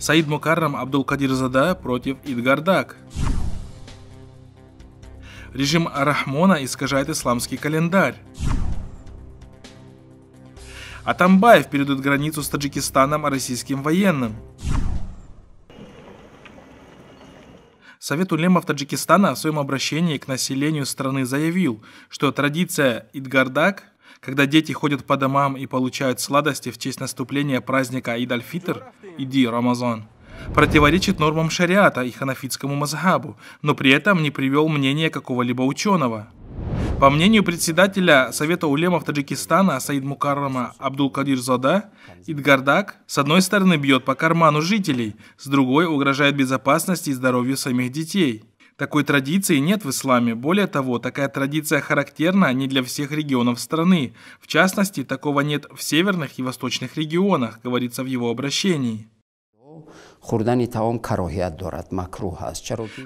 Саид Мукаррам Абдул-Кадир Зада против Идгардак. Режим Рахмона искажает исламский календарь. Атамбаев передает границу с Таджикистаном российским военным. Совет улемов Таджикистана в своем обращении к населению страны заявил, что традиция Идгардак когда дети ходят по домам и получают сладости в честь наступления праздника Идальфитр, иди Рамазан, противоречит нормам шариата и ханафитскому мазхабу, но при этом не привел мнение какого-либо ученого. По мнению председателя Совета улемов Таджикистана Саид Мукаррама Абдул-Кадир Зада, Идгардак с одной стороны бьет по карману жителей, с другой угрожает безопасности и здоровью самих детей – такой традиции нет в исламе. Более того, такая традиция характерна не для всех регионов страны. В частности, такого нет в северных и восточных регионах, говорится в его обращении.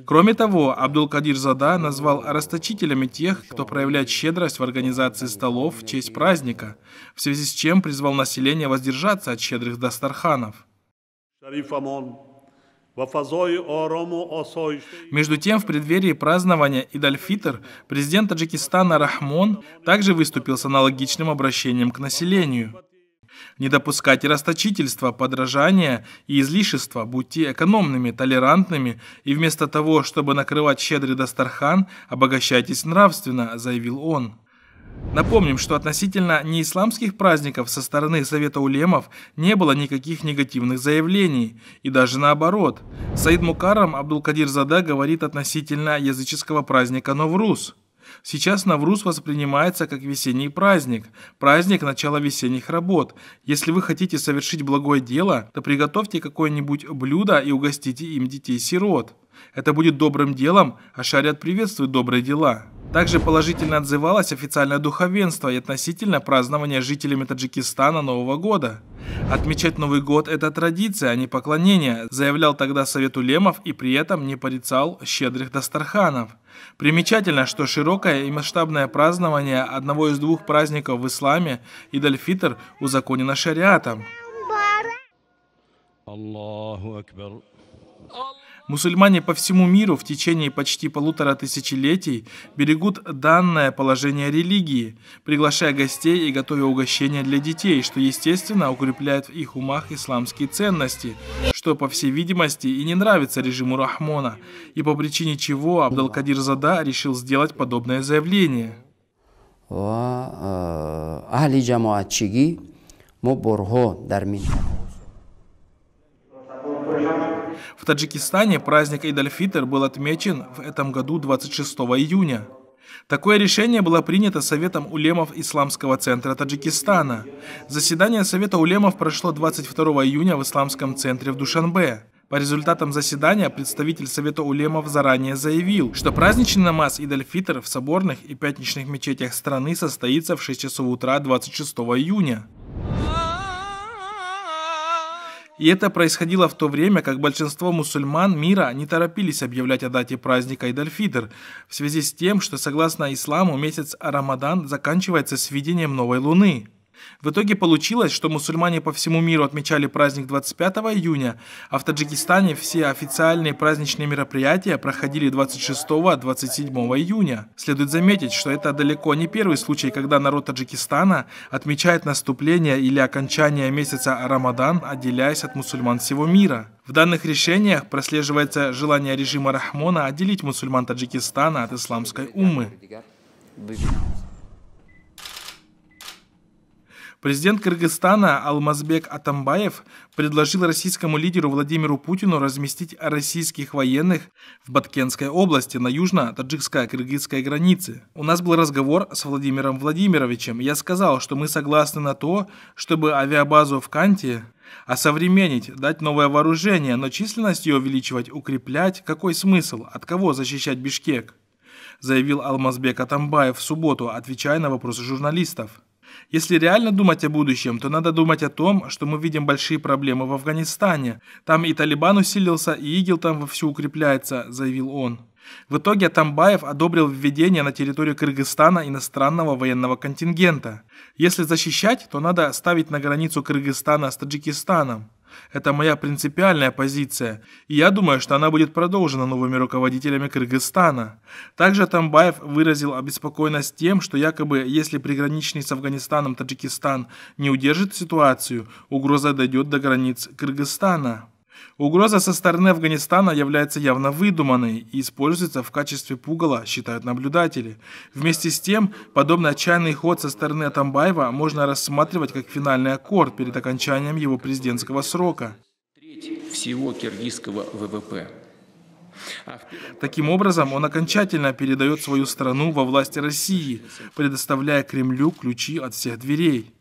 Кроме того, Абдул-Кадир Зада назвал расточителями тех, кто проявляет щедрость в организации столов в честь праздника, в связи с чем призвал население воздержаться от щедрых дастарханов. Между тем, в преддверии празднования Идальфитр президент Таджикистана Рахмон также выступил с аналогичным обращением к населению. Не допускайте расточительства, подражания и излишества, будьте экономными, толерантными, и вместо того, чтобы накрывать щедрый Дастархан, обогащайтесь нравственно, заявил он. Напомним, что относительно неисламских праздников со стороны Совета Улемов не было никаких негативных заявлений, и даже наоборот. Саид Мукарам Абдулкадир Зада говорит относительно языческого праздника Новруз. Сейчас Навруз воспринимается как весенний праздник, праздник начала весенних работ. Если вы хотите совершить благое дело, то приготовьте какое-нибудь блюдо и угостите им детей-сирот. Это будет добрым делом, а Шариат приветствует добрые дела. Также положительно отзывалось официальное духовенство и относительно празднования жителями Таджикистана Нового года. Отмечать Новый год – это традиция, а не поклонение, заявлял тогда Совет Улемов и при этом не порицал щедрых Дастарханов. Примечательно, что широкое и масштабное празднование одного из двух праздников в исламе – Идальфитр – узаконено шариатом. Аллаху Акбар. Мусульмане по всему миру в течение почти полутора тысячелетий берегут данное положение религии, приглашая гостей и готовя угощения для детей, что, естественно, укрепляет в их умах исламские ценности, что, по всей видимости, и не нравится режиму Рахмона, и по причине чего Абдалкадир Зада решил сделать подобное заявление. و اهل جماعتچگی ما برها В Таджикистане праздник Идальфитер был отмечен в этом году 26 июня. Такое решение было принято Советом улемов Исламского центра Таджикистана. Заседание Совета улемов прошло 22 июня в Исламском центре в Душанбе. По результатам заседания представитель Совета улемов заранее заявил, что праздничный намаз Идальфитер в соборных и пятничных мечетях страны состоится в 6 часов утра 26 июня. И это происходило в то время, как большинство мусульман мира не торопились объявлять о дате праздника Идальфидр, в связи с тем, что согласно исламу месяц Рамадан заканчивается сведением новой луны. В итоге получилось, что мусульмане по всему миру отмечали праздник 25 июня, а в Таджикистане все официальные праздничные мероприятия проходили 26-27 июня. Следует заметить, что это далеко не первый случай, когда народ Таджикистана отмечает наступление или окончание месяца Рамадан, отделяясь от мусульман всего мира. В данных решениях прослеживается желание режима Рахмона отделить мусульман Таджикистана от исламской уммы. Президент Кыргызстана Алмазбек Атамбаев предложил российскому лидеру Владимиру Путину разместить российских военных в Баткенской области на южно-таджикско-кыргызской границе. У нас был разговор с Владимиром Владимировичем. Я сказал, что мы согласны на то, чтобы авиабазу в Канте осовременить, дать новое вооружение, но численность ее увеличивать, укреплять, какой смысл, от кого защищать Бишкек? заявил Алмазбек Атамбаев в субботу, отвечая на вопросы журналистов. Если реально думать о будущем, то надо думать о том, что мы видим большие проблемы в Афганистане. Там и Талибан усилился, и ИГИЛ там вовсю укрепляется», – заявил он. В итоге Атамбаев одобрил введение на территорию Кыргызстана иностранного военного контингента. Если защищать, то надо ставить на границу Кыргызстана с Таджикистаном. Это моя принципиальная позиция, и я думаю, что она будет продолжена новыми руководителями Кыргызстана. Также Тамбаев выразил обеспокоенность тем, что якобы если приграничный с Афганистаном Таджикистан не удержит ситуацию, угроза дойдет до границ Кыргызстана. Угроза со стороны Афганистана является явно выдуманной и используется в качестве пугала, считают наблюдатели. Вместе с тем, подобный отчаянный ход со стороны Атамбаева можно рассматривать как финальный аккорд перед окончанием его президентского срока. Треть всего киргизского ВВП. А Таким образом, он окончательно передает свою страну во власти России, предоставляя Кремлю ключи от всех дверей.